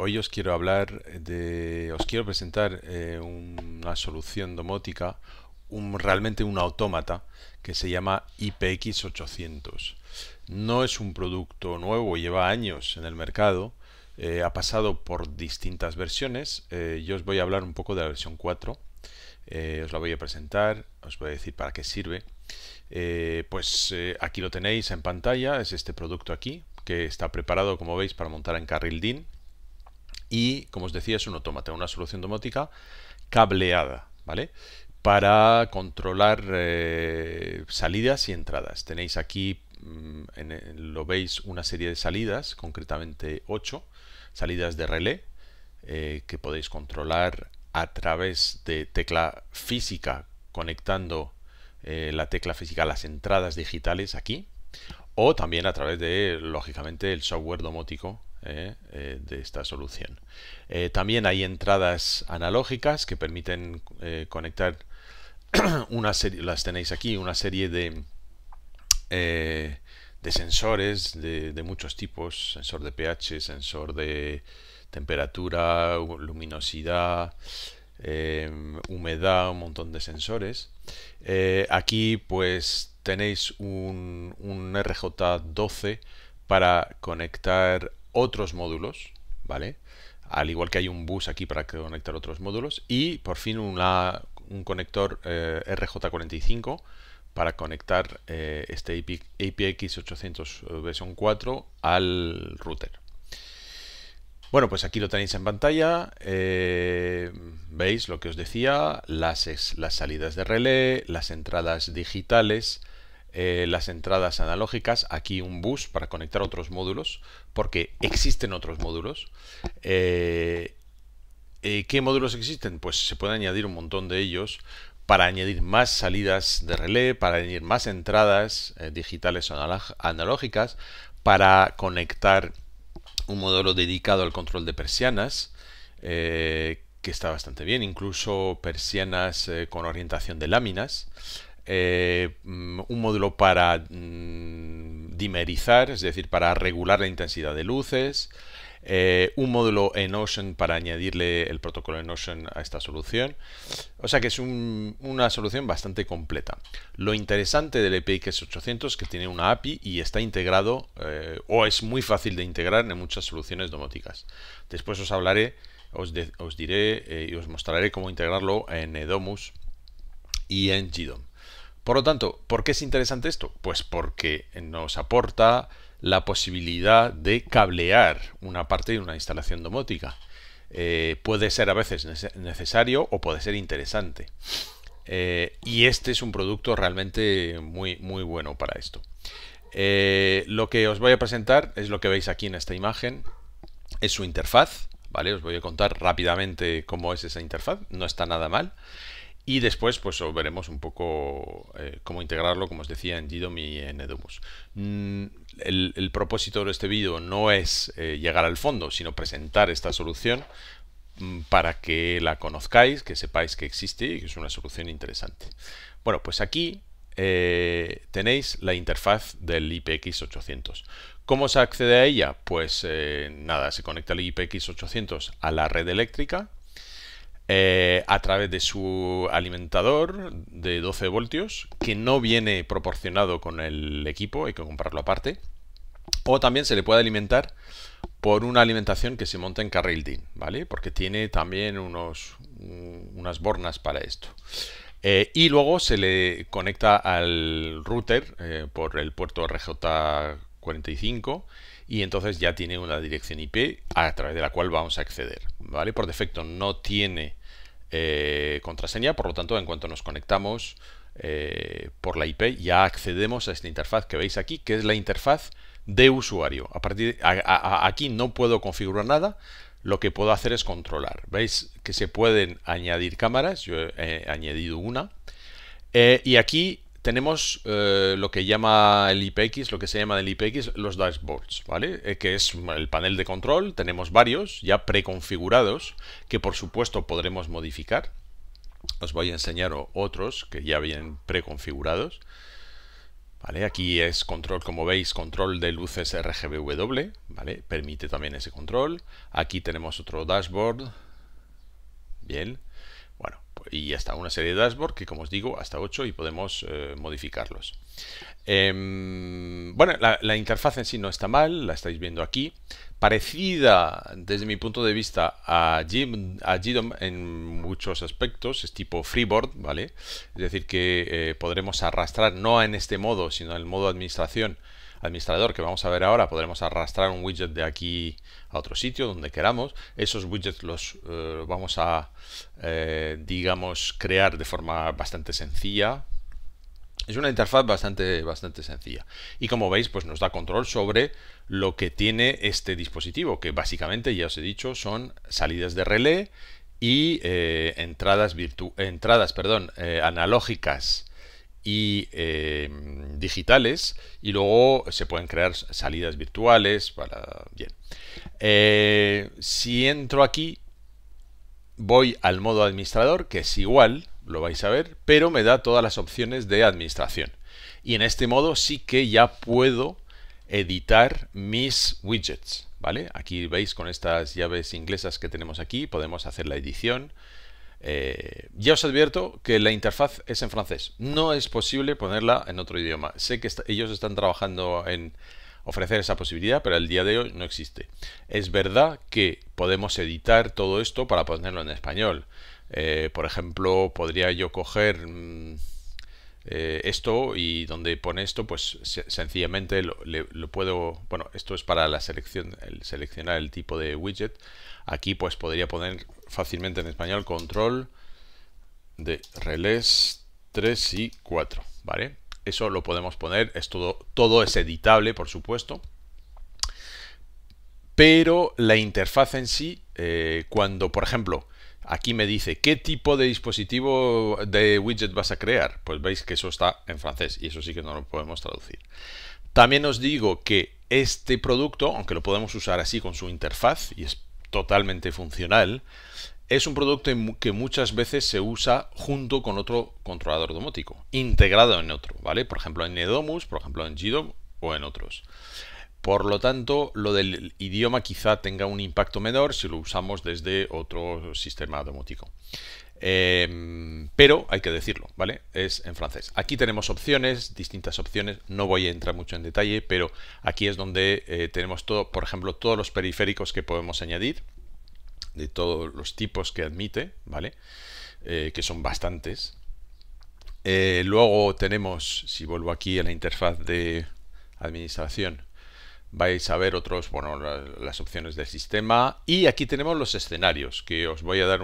hoy os quiero hablar de, os quiero presentar eh, una solución domótica, realmente un autómata que se llama IPX800. No es un producto nuevo, lleva años en el mercado, eh, ha pasado por distintas versiones. Eh, yo os voy a hablar un poco de la versión 4. os la voy a presentar, os voy a decir para qué sirve. pues aquí lo tenéis en pantalla, es este producto aquí, que está preparado, como veis, para montar en carril DIN y, como os decía, es un automata, una solución domótica cableada, ¿vale? Para controlar eh, salidas y entradas. Tenéis aquí, mm, lo veis, una serie de salidas, concretamente ocho salidas de relé eh, que podéis controlar a través de tecla física conectando eh, la tecla física a las entradas digitales aquí o también a través de lógicamente el software domótico eh, eh, de esta solución. Eh, también hay entradas analógicas que permiten conectar una serie, las tenéis aquí, una serie de, de sensores de, muchos tipos, sensor de pH, sensor de temperatura, luminosidad, humedad, un montón de sensores. aquí pues tenéis un, un RJ12 para conectar otros módulos, ¿vale? Al igual que hay un bus aquí para conectar otros módulos y por fin un conector eh, RJ45 para conectar eh, este apx IPX800 eh, versión 4 al router. Bueno, pues aquí lo tenéis en pantalla. Veis lo que os decía, las salidas de relé, las entradas digitales, eh, las entradas analógicas, aquí un bus para conectar otros módulos, porque existen otros módulos. Eh, eh, ¿Qué módulos existen? Pues se puede añadir un montón de ellos para añadir más salidas de relé, para añadir más entradas digitales o analógicas, para conectar un módulo dedicado al control de persianas, que está bastante bien, incluso persianas con orientación de láminas. Eh, mm, un módulo para mm, dimerizar, es decir, para regular la intensidad de luces, eh, un módulo en Ocean para añadirle el protocolo en Ocean a esta solución. O sea que es una solución bastante completa. Lo interesante del es 800 es que tiene una API y está integrado eh, o es muy fácil de integrar en muchas soluciones domóticas. Después os hablaré, os, diré y os mostraré cómo integrarlo en Edomus y en GDOM. Por lo tanto, ¿por qué es interesante esto? Pues porque nos aporta la posibilidad de cablear una parte de una instalación domótica. Eh, puede ser a veces necesario o puede ser interesante. Eh, y este es un producto realmente muy, muy bueno para esto. Eh, lo que os voy a presentar es lo que veis aquí en esta imagen. Es su interfaz. ¿vale? Os voy a contar rápidamente cómo es esa interfaz. No está nada mal. Y después, pues veremos un poco eh, cómo integrarlo, como os decía, en GDOM y en Edomus. Mm, el, propósito de este vídeo no es eh, llegar al fondo, sino presentar esta solución mm, para que la conozcáis, que sepáis que existe y que es una solución interesante. Bueno, pues aquí eh, tenéis la interfaz del IPX800. ¿Cómo se accede a ella? Pues nada, se conecta el IPX800 a la red eléctrica eh, a través de su alimentador de 12 voltios, que no viene proporcionado con el equipo, hay que comprarlo aparte. O también se le puede alimentar por una alimentación que se monta en DIN, ¿vale? Porque tiene también unos, unas bornas para esto. Eh, y luego se le conecta al router eh, por el puerto RJ 45 y entonces ya tiene una dirección IP a través de la cual vamos a acceder. ¿vale? Por defecto no tiene eh, contraseña, por lo tanto en cuanto nos conectamos eh, por la IP ya accedemos a esta interfaz que veis aquí, que es la interfaz de usuario. A partir de, aquí no puedo configurar nada, lo que puedo hacer es controlar. Veis que se pueden añadir cámaras, yo he, añadido una, eh, y aquí tenemos eh, lo que llama el IPX, lo que se llama el IPX, los dashboards, ¿vale? Eh, que es el panel de control, tenemos varios ya preconfigurados, que por supuesto podremos modificar. Os voy a enseñar otros que ya vienen preconfigurados. Aquí es control, como veis, control de luces RGBW, ¿vale? Permite también ese control. Aquí tenemos otro dashboard. Bien y hasta una serie de dashboard que como os digo hasta 8 y podemos eh, modificarlos. Em, bueno, la, interfaz en sí no está mal, la estáis viendo aquí. Parecida desde mi punto de vista a, a GDOM en muchos aspectos, es tipo freeboard, ¿vale? Es decir, que eh, podremos arrastrar, no en este modo, sino en el modo administración, administrador que vamos a ver ahora, podremos arrastrar un widget de aquí a otro sitio donde queramos. Esos widgets los eh, vamos a, eh, digamos, crear de forma bastante sencilla, es una interfaz bastante, bastante sencilla. Y como veis, pues nos da control sobre lo que tiene este dispositivo, que básicamente, ya os he dicho, son salidas de relé y eh, entradas, entradas perdón, eh, analógicas y em, digitales y luego se pueden crear salidas virtuales bien eh, si entro aquí voy al modo administrador que es igual lo vais a ver, pero me da todas las opciones de administración. Y en este modo sí que ya puedo editar mis widgets, ¿vale? Aquí veis con estas llaves inglesas que tenemos aquí, podemos hacer la edición. Eh, ya os advierto que la interfaz es en francés, no es posible ponerla en otro idioma. Sé que ellos están trabajando en ofrecer esa posibilidad, pero el día de hoy no existe. Es verdad que podemos editar todo esto para ponerlo en español. Eh, por ejemplo, podría yo coger mm, eh, esto y donde pone esto, pues sencillamente lo, puedo... Bueno, esto es para la selección, seleccionar el tipo de widget. Aquí pues podría poner fácilmente en español control de relés 3 y 4, ¿vale? Eso lo podemos poner, es todo, todo es editable, por supuesto pero la interfaz en sí, eh, cuando, por ejemplo, Aquí me dice, ¿qué tipo de dispositivo de widget vas a crear? Pues veis que eso está en francés y eso sí que no lo podemos traducir. También os digo que este producto, aunque lo podemos usar así con su interfaz y es totalmente funcional, es un producto que muchas veces se usa junto con otro controlador domótico, integrado en otro, ¿vale? Por ejemplo en Edomus, por ejemplo en GDOM o en otros. Por lo tanto, lo del idioma quizá tenga un impacto menor si lo usamos desde otro sistema domótico. Em, pero hay que decirlo, ¿vale? Es en francés. Aquí tenemos opciones, distintas opciones, no voy a entrar mucho en detalle, pero aquí es donde eh, tenemos todo, por ejemplo, todos los periféricos que podemos añadir, de todos los tipos que admite, ¿vale? Eh, que son bastantes. Eh, luego tenemos, si vuelvo aquí a la interfaz de administración, vais a ver otros, bueno, las opciones del sistema y aquí tenemos los escenarios, que os voy a dar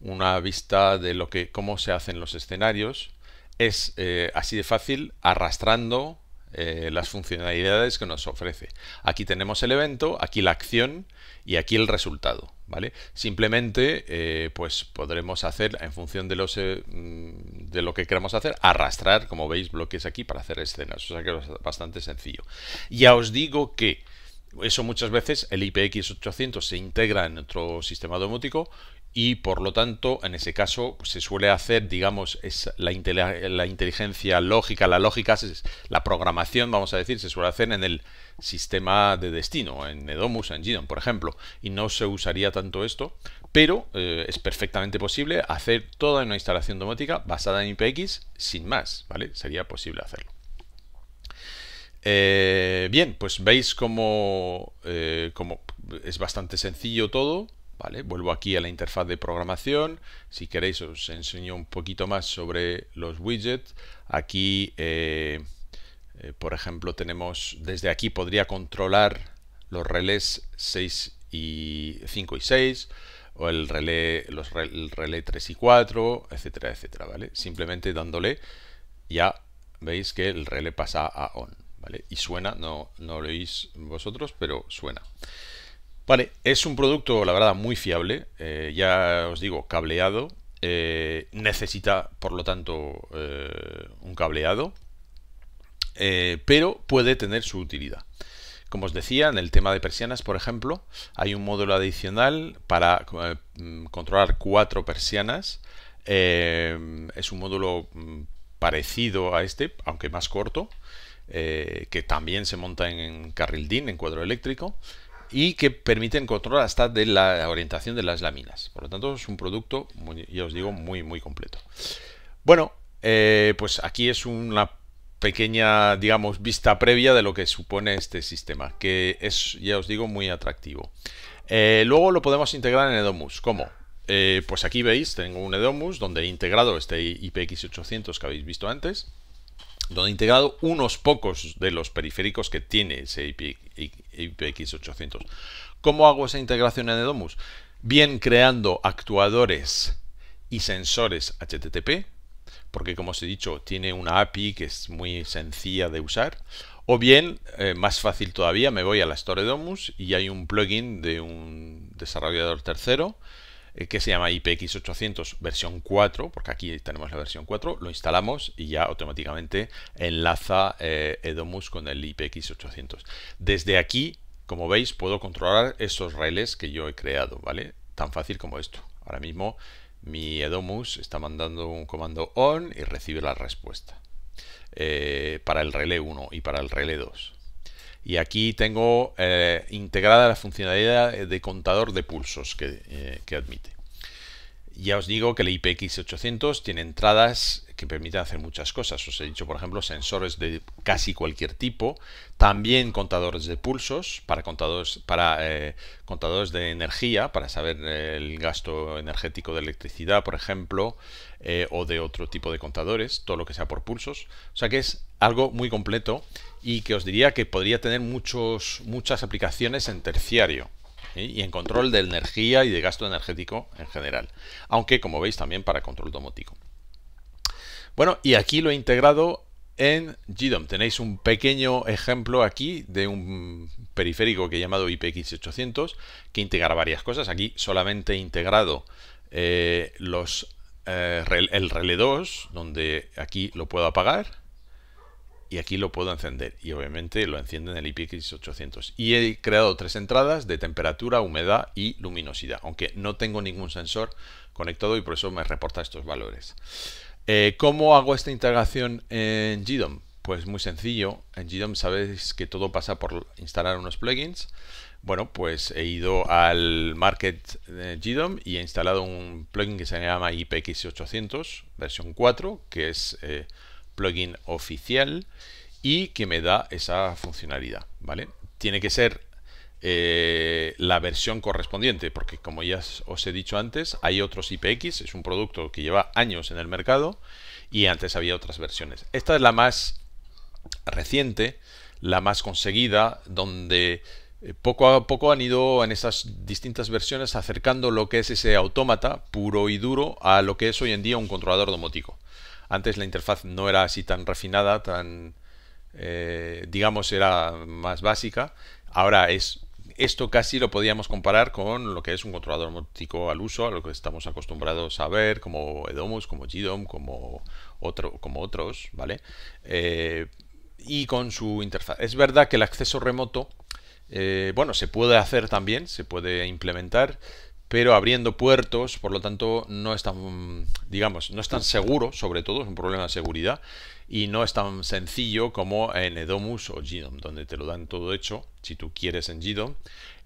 una vista de lo que, cómo se hacen los escenarios. Es eh, así de fácil, arrastrando eh, las funcionalidades que nos ofrece. Aquí tenemos el evento, aquí la acción y aquí el resultado. ¿vale? Simplemente eh, pues podremos hacer en función de, los, eh, mm, de lo que queramos hacer, arrastrar, como veis, bloques aquí para hacer escenas. O sea que es bastante sencillo. Ya os digo que eso muchas veces el IPX800 se integra en nuestro sistema domótico y por lo tanto en ese caso pues, se suele hacer digamos la, inteligencia lógica la lógica la programación vamos a decir se suele hacer en el sistema de destino en Edomus en Gidon por ejemplo y no se usaría tanto esto pero eh, es perfectamente posible hacer toda una instalación domótica basada en IPX sin más vale sería posible hacerlo eh, bien, pues veis como eh, cómo, es bastante sencillo todo vuelvo aquí a la interfaz de programación. Si queréis os enseño un poquito más sobre los widgets. Aquí, eh, eh, por ejemplo, tenemos desde aquí podría controlar los relés 6 y 5 y 6 o el relé, los, relé 3 y 4, etcétera, etcétera, Simplemente dándole ya veis que el relé pasa a on, ¿vale? Y suena, no, no lo oís vosotros, pero suena. Vale, es un producto, la verdad, muy fiable, eh, ya os digo, cableado, eh, necesita, por lo tanto, eh, un cableado, pero puede tener su utilidad. Como os decía, en el tema de persianas, por ejemplo, hay un módulo adicional para controlar cuatro persianas. es un módulo mm, parecido a este, aunque más corto, que también se monta en carril DIN, en cuadro eléctrico y que permiten controlar hasta de la orientación de las láminas. Por lo tanto, es un producto, ya os digo, muy, muy completo. Bueno, eh, pues aquí es una pequeña, digamos, vista previa de lo que supone este sistema, que es, ya os digo, muy atractivo. Eh, luego lo podemos integrar en Edomus. ¿Cómo? Eh, pues aquí veis, tengo un Edomus donde he integrado este IPX800 que habéis visto antes, donde he integrado unos pocos de los periféricos que tiene ese IPX800. IPX800. ¿Cómo hago esa integración en Edomus? Bien creando actuadores y sensores HTTP, porque como os he dicho, tiene una API que es muy sencilla de usar. O bien, eh, más fácil todavía, me voy a la Store Domus y hay un plugin de un desarrollador tercero eh, que se llama IPX800 versión 4, porque aquí tenemos la versión 4, lo instalamos y ya automáticamente enlaza eh, Edomus con el IPX800. Desde aquí, como veis, puedo controlar esos relés que yo he creado, ¿vale? Tan fácil como esto. Ahora mismo mi Edomus está mandando un comando on y recibe la respuesta. Eh, para el relé 1 y para el relé 2. Y aquí tengo eh, integrada la funcionalidad de contador de pulsos que eh, admite. Ya os digo que el IPX800 tiene entradas que permiten hacer muchas cosas. Os he dicho, por ejemplo, sensores de casi cualquier tipo, también contadores de pulsos para contadores, para, eh, contadores de energía, para saber eh, el gasto energético de electricidad, por ejemplo, eh, o de otro tipo de contadores, todo lo que sea por pulsos. O sea que es algo muy completo y que os diría que podría tener muchos, muchas aplicaciones en terciario y en control de energía y de gasto energético en general. Aunque, como veis, también para control domótico. Bueno, y aquí lo he integrado en GDOM. Tenéis un pequeño ejemplo aquí de un periférico que he llamado IPX800 que integra varias cosas. Aquí solamente he integrado eh, los, eh, el relé 2, donde aquí lo puedo apagar y aquí lo puedo encender y obviamente lo enciende en el IPX800 y he creado tres entradas de temperatura, humedad y luminosidad aunque no tengo ningún sensor conectado y por eso me reporta estos valores eh, ¿cómo hago esta integración en GDOM? pues muy sencillo en GDOM sabéis que todo pasa por instalar unos plugins bueno, pues he ido al market de GDOM y he instalado un plugin que se llama IPX800 versión 4 que es eh, plugin oficial y que me da esa funcionalidad, ¿vale? Tiene que ser eh, la versión correspondiente, porque como ya os he dicho antes, hay otros IPX, es un producto que lleva años en el mercado y antes había otras versiones. Esta es la más reciente, la más conseguida, donde eh, poco a poco han ido en esas distintas versiones acercando lo que es ese autómata puro y duro a lo que es hoy en día un controlador domótico. Antes la interfaz no era así tan refinada, tan, eh, digamos, era más básica. Ahora es esto casi lo podíamos comparar con lo que es un controlador domótico al uso, a lo que estamos acostumbrados a ver, como Edomus, como GDOM, como, otros, ¿vale? Eh, y con su interfaz. Es verdad que el acceso remoto, eh, bueno, se puede hacer también, se puede implementar, pero abriendo puertos, por lo tanto, no es tan, mm, digamos, no es tan seguro, sobre todo, es un problema de seguridad, y no es tan sencillo como en Edomus o GDOM, donde te lo dan todo hecho, si tú quieres en GDOM,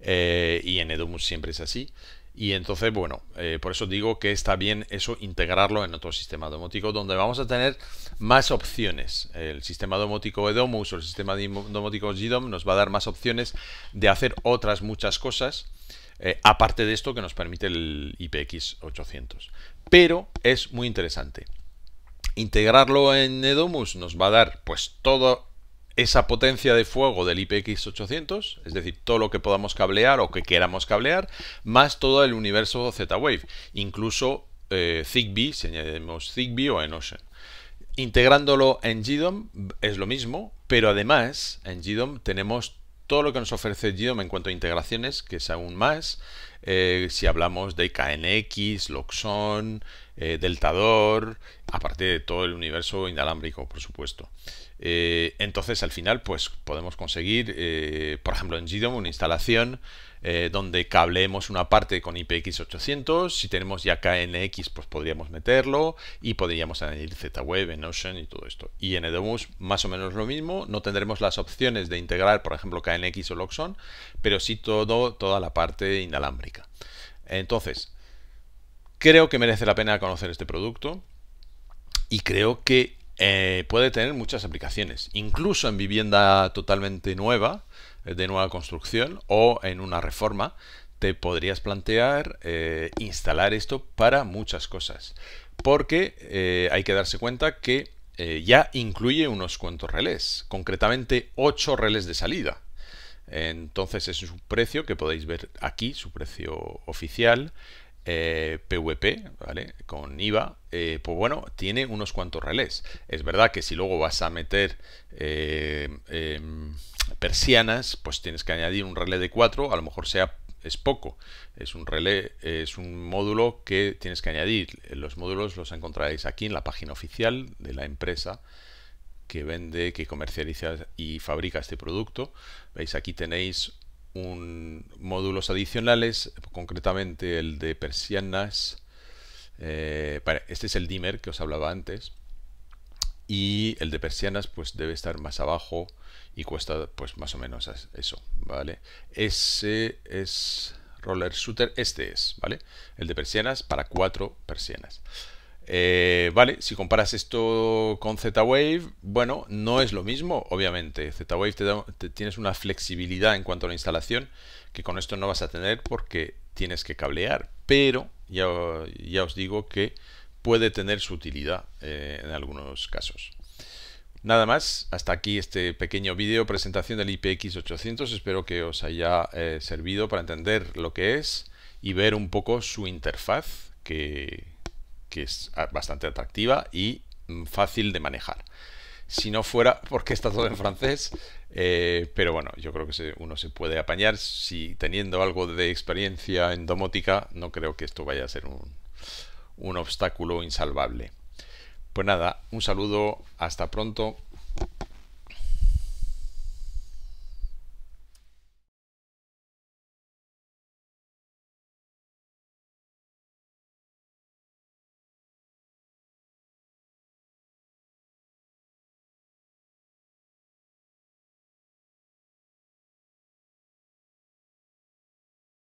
eh, y en Edomus siempre es así. Y entonces, bueno, eh, por eso digo que está bien eso integrarlo en otro sistema domótico donde vamos a tener más opciones. El sistema domótico Edomus o el sistema domótico GDOM nos va a dar más opciones de hacer otras muchas cosas eh, aparte de esto que nos permite el IPX800. Pero es muy interesante. Integrarlo en Edomus nos va a dar pues toda esa potencia de fuego del IPX800, es decir, todo lo que podamos cablear o que queramos cablear, más todo el universo Z-Wave, incluso eh, ZigBee, si añadimos ZigBee o Ocean. Integrándolo en GDOM es lo mismo, pero además en GDOM tenemos todo lo que nos ofrece Geome en cuanto a integraciones, que es aún más. Eh, si hablamos de KNX, Loxon, eh, Deltador, aparte de todo el universo inalámbrico, por supuesto. Eh, entonces, al final, pues podemos conseguir, eh, por ejemplo, en GDOM una instalación eh, donde cableemos una parte con IPX800. Si tenemos ya KNX, pues podríamos meterlo y podríamos añadir ZWeb, Ocean y todo esto. Y en Edomus, más o menos lo mismo. No tendremos las opciones de integrar, por ejemplo, KNX o Loxon, pero sí todo, toda la parte inalámbrica. Entonces, creo que merece la pena conocer este producto y creo que eh, puede tener muchas aplicaciones, incluso en vivienda totalmente nueva, eh, de nueva construcción o en una reforma, te podrías plantear eh, instalar esto para muchas cosas, porque hay que darse cuenta que ya incluye unos cuantos relés, concretamente 8 relés de salida. Entonces es un precio que podéis ver aquí, su precio oficial. PVP, eh, ¿vale? Con IVA, eh, pues bueno, tiene unos cuantos relés. Es verdad que si luego vas a meter eh, em, persianas, pues tienes que añadir un relé de 4, a lo mejor sea es poco. Es un relé, es un módulo que tienes que añadir. Los módulos los encontraréis aquí en la página oficial de la empresa que vende, que comercializa y fabrica este producto. Veis, aquí tenéis un, módulos adicionales, concretamente el de persianas. Eh, este es el dimmer que os hablaba antes. Y el de persianas pues debe estar más abajo y cuesta pues más o menos eso, ¿vale? Ese es roller shooter, este es, ¿vale? El de persianas para cuatro persianas. Eh, vale, si comparas esto con Z-Wave, bueno, no es lo mismo, obviamente. Z-Wave te, tienes una flexibilidad en cuanto a la instalación que con esto no vas a tener porque tienes que cablear, pero ya, ya os digo que puede tener su utilidad eh, en algunos casos. Nada más, hasta aquí este pequeño vídeo presentación del IPX800, espero que os haya eh, servido para entender lo que es y ver un poco su interfaz que que es ah, bastante atractiva y mm, fácil de manejar. Si no fuera porque está todo en francés, eh, pero bueno, yo creo que uno se puede apañar. Si teniendo algo de experiencia en domótica, no creo que esto vaya a ser un, un obstáculo insalvable. Pues nada, un saludo, hasta pronto.